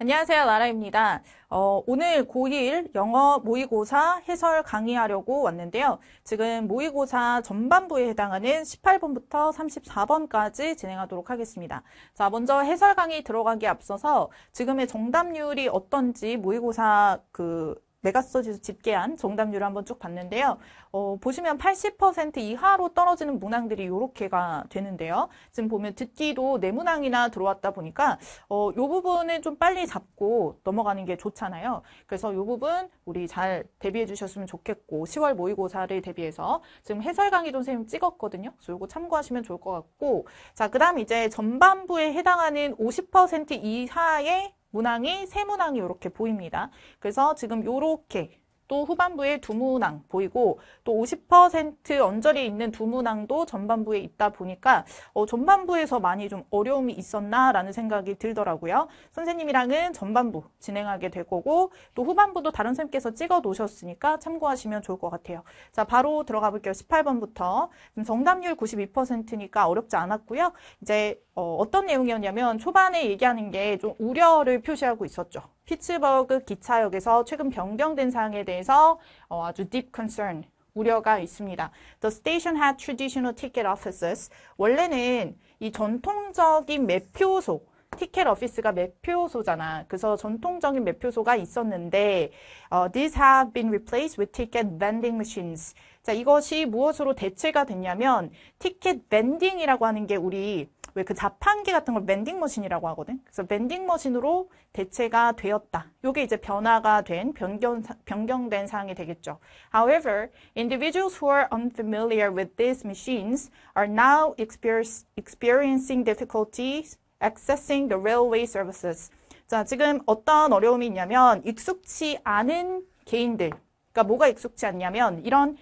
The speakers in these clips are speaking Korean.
안녕하세요. 나라입니다 어, 오늘 고1 영어 모의고사 해설 강의하려고 왔는데요. 지금 모의고사 전반부에 해당하는 18번부터 34번까지 진행하도록 하겠습니다. 자, 먼저 해설 강의 들어가기 에 앞서서 지금의 정답률이 어떤지 모의고사 그 메가지수 집계한 정답률을 한번 쭉 봤는데요. 어, 보시면 80% 이하로 떨어지는 문항들이 요렇게가 되는데요. 지금 보면 듣기도 네 문항이나 들어왔다 보니까 어, 요 부분은 좀 빨리 잡고 넘어가는 게 좋잖아요. 그래서 요 부분 우리 잘 대비해 주셨으면 좋겠고 10월 모의고사를 대비해서 지금 해설 강의 좀 선생님 찍었거든요. 그래서 요거 참고하시면 좋을 것 같고 자 그다음 이제 전반부에 해당하는 50% 이하의 문항이 세 문항이 이렇게 보입니다. 그래서 지금 이렇게 또 후반부에 두문항 보이고 또 50% 언저리 에 있는 두문항도 전반부에 있다 보니까 어, 전반부에서 많이 좀 어려움이 있었나라는 생각이 들더라고요. 선생님이랑은 전반부 진행하게 될 거고 또 후반부도 다른 선생님께서 찍어 놓으셨으니까 참고하시면 좋을 것 같아요. 자 바로 들어가 볼게요. 18번부터 정답률 92%니까 어렵지 않았고요. 이제 어, 어떤 내용이었냐면 초반에 얘기하는 게 좀 우려를 표시하고 있었죠. 피츠버그 기차역에서 최근 변경된 사항에 대해서 어, 아주 deep concern, 우려가 있습니다. The station had traditional ticket offices. 원래는 이 전통적인 매표소, 티켓 오피스가 매표소잖아. 그래서 전통적인 매표소가 있었는데 어, These have been replaced with ticket vending machines. 자, 이것이 무엇으로 대체가 됐냐면 티켓 밴딩이라고 하는 게 우리 왜그 자판기 같은 걸 밴딩 머신이라고 하거든. 그래서 밴딩 머신으로 대체가 되었다. 이게 이제 변화가 된 변경 변경된 사항이 되겠죠. However, individuals who are unfamiliar with these machines are now experiencing difficulties accessing the railway services. 자, 지금 어떤 어려움이 있냐면 익숙치 않은 개인들. 그러니까 뭐가 익숙치 않냐면 이런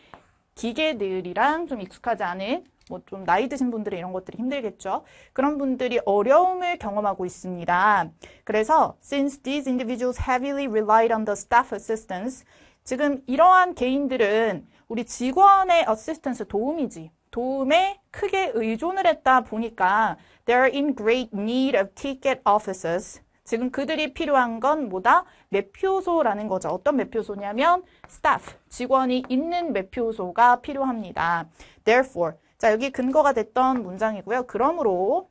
기계들이랑 좀 익숙하지 않은 뭐좀 나이 드신 분들은 이런 것들이 힘들겠죠. 그런 분들이 어려움을 경험하고 있습니다. 그래서 since these individuals heavily relied on the staff assistance 지금 이러한 개인들은 우리 직원의 어시스턴스 도움이지 도움에 크게 의존을 했다 보니까 they're in great need of ticket offices 지금 그들이 필요한 건 뭐다? 매표소라는 거죠. 어떤 매표소냐면 staff, 직원이 있는 매표소가 필요합니다. Therefore, 자, 여기 근거가 됐던 문장이고요. 그러므로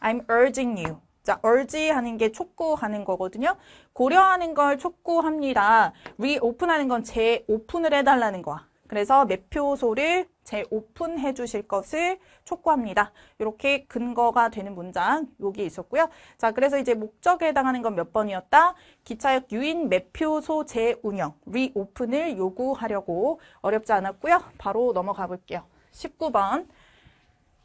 I'm urging you. 자, urge 하는 게 촉구하는 거거든요. 고려하는 걸 촉구합니다. reopen하는 건 재오픈을 해달라는 거야. 그래서 매표소를 재오픈해 주실 것을 촉구합니다. 이렇게 근거가 되는 문장 여기 있었고요. 자, 그래서 이제 목적에 해당하는 건 몇 번이었다? 기차역 유인 매표소 재운영, 리오픈을 요구하려고 어렵지 않았고요. 바로 넘어가 볼게요. 19번.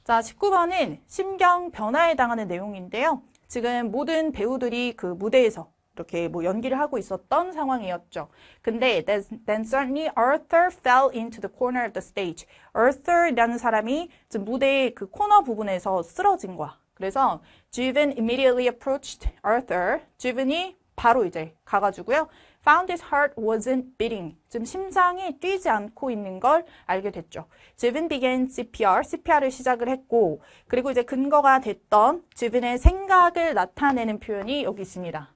자, 19번은 심경 변화에 당하는 내용인데요. 지금 모든 배우들이 그 무대에서 이렇게 뭐 연기를 하고 있었던 상황이었죠. 근데 then suddenly Arthur fell into the corner of the stage. Arthur라는 사람이 지금 무대의 그 코너 부분에서 쓰러진 거야. 그래서 Juven immediately approached Arthur. Juven이 바로 이제 가가지고요. found his heart wasn't beating. 지금 심장이 뛰지 않고 있는 걸 알게 됐죠. 지빈 began CPR, CPR을 시작을 했고 그리고 이제 근거가 됐던 지빈의 생각을 나타내는 표현이 여기 있습니다.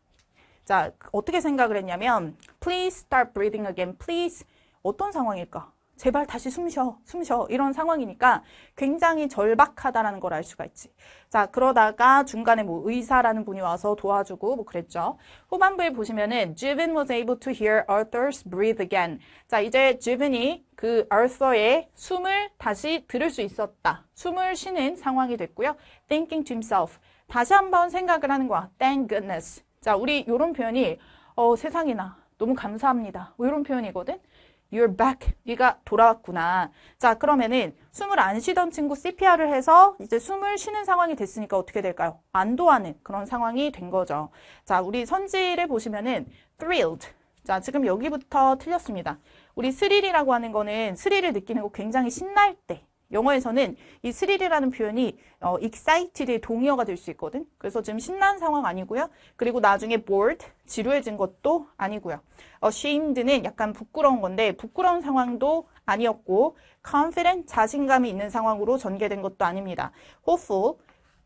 자, 어떻게 생각을 했냐면 please start breathing again. please 어떤 상황일까? 제발 다시 숨 쉬어, 숨 쉬어 이런 상황이니까 굉장히 절박하다라는 걸 알 수가 있지. 자 그러다가 중간에 뭐 의사라는 분이 와서 도와주고 뭐 그랬죠. 후반부에 보시면은 Juvin was able to hear Arthur's breathe again. 자 이제 Juvin이 그 Arthur의 숨을 다시 들을 수 있었다. 숨을 쉬는 상황이 됐고요. Thinking to himself. 다시 한번 생각을 하는 거야. Thank goodness. 자 우리 요런 표현이 어, 세상이나 너무 감사합니다. 뭐 이런 표현이거든. You're back. 네가 돌아왔구나. 자, 그러면은 숨을 안 쉬던 친구 CPR을 해서 이제 숨을 쉬는 상황이 됐으니까 어떻게 될까요? 안도하는 그런 상황이 된 거죠. 자, 우리 선지를 보시면은 thrilled. 자, 지금 여기부터 틀렸습니다. 우리 스릴이라고 하는 거는 스릴을 느끼는 거 굉장히 신날 때 영어에서는 이 스릴이라는 표현이 어, excited의 동의어가 될 수 있거든. 그래서 지금 신난 상황 아니고요. 그리고 나중에 bored, 지루해진 것도 아니고요. ashamed는 약간 부끄러운 건데 부끄러운 상황도 아니었고 confident, 자신감이 있는 상황으로 전개된 것도 아닙니다. hopeful,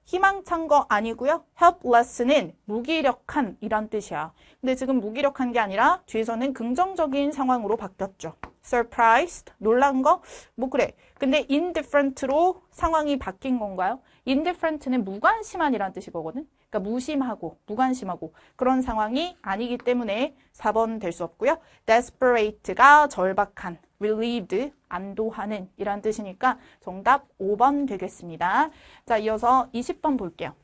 희망찬 거 아니고요. helpless는 무기력한 이란 뜻이야. 근데 지금 무기력한 게 아니라 뒤에서는 긍정적인 상황으로 바뀌었죠. surprised, 놀란 거? 뭐 그래. 근데 indifferent로 상황이 바뀐 건가요? indifferent는 무관심한이란 뜻이거든. 그러니까 무심하고 무관심하고 그런 상황이 아니기 때문에 4번 될 수 없고요. desperate가 절박한, relieved, 안도하는 이란 뜻이니까 정답 5번 되겠습니다. 자, 이어서 20번 볼게요.